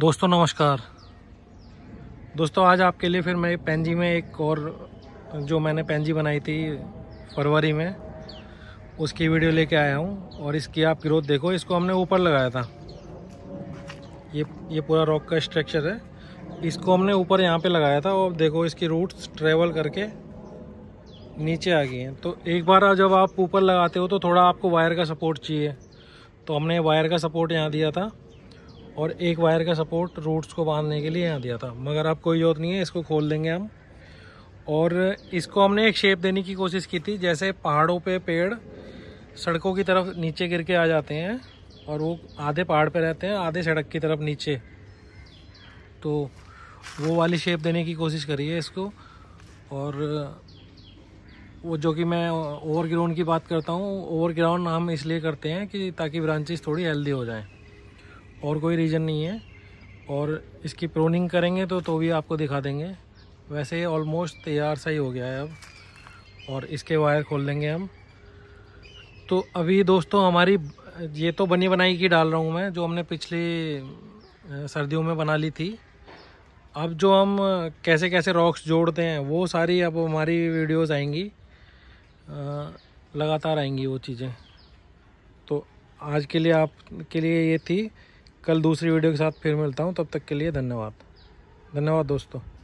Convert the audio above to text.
दोस्तों नमस्कार दोस्तों आज आपके लिए फिर मैं पेंजी में एक और जो मैंने पेंजी बनाई थी फरवरी में उसकी वीडियो लेके आया हूँ और इसकी आप ग्रोथ देखो इसको हमने ऊपर लगाया था ये ये पूरा रॉक का स्ट्रक्चर है इसको हमने ऊपर यहाँ पे लगाया था और देखो इसकी रूट्स ट्रेवल करके नीचे आ गई हैं तो एक बार जब आप ऊपर लगाते हो तो थोड़ा आपको वायर का सपोर्ट चाहिए तो हमने वायर का सपोर्ट यहाँ दिया था और एक वायर का सपोर्ट रूट्स को बांधने के लिए यहाँ दिया था मगर अब कोई ज़रूरत नहीं है इसको खोल देंगे हम और इसको हमने एक शेप देने की कोशिश की थी जैसे पहाड़ों पे पेड़ सड़कों की तरफ नीचे गिर के आ जाते हैं और वो आधे पहाड़ पे रहते हैं आधे सड़क की तरफ नीचे तो वो वाली शेप देने की कोशिश करी है इसको और वो जो कि मैं ओवर ग्राउंड की बात करता हूँ ओवर ग्राउंड हम इसलिए करते हैं कि ताकि ब्रांचेस थोड़ी हेल्दी हो जाएँ और कोई रीज़न नहीं है और इसकी प्रोनिंग करेंगे तो तो भी आपको दिखा देंगे वैसे ये ऑलमोस्ट तैयार सा ही हो गया है अब और इसके वायर खोल देंगे हम तो अभी दोस्तों हमारी ये तो बनी बनाई की डाल रहा हूँ मैं जो हमने पिछली सर्दियों में बना ली थी अब जो हम कैसे कैसे रॉक्स जोड़ते हैं वो सारी अब हमारी वीडियोस आएंगी लगातार आएंगी वो चीज़ें तो आज के लिए आप के लिए ये थी कल दूसरी वीडियो के साथ फिर मिलता हूँ तब तक के लिए धन्यवाद धन्यवाद दोस्तों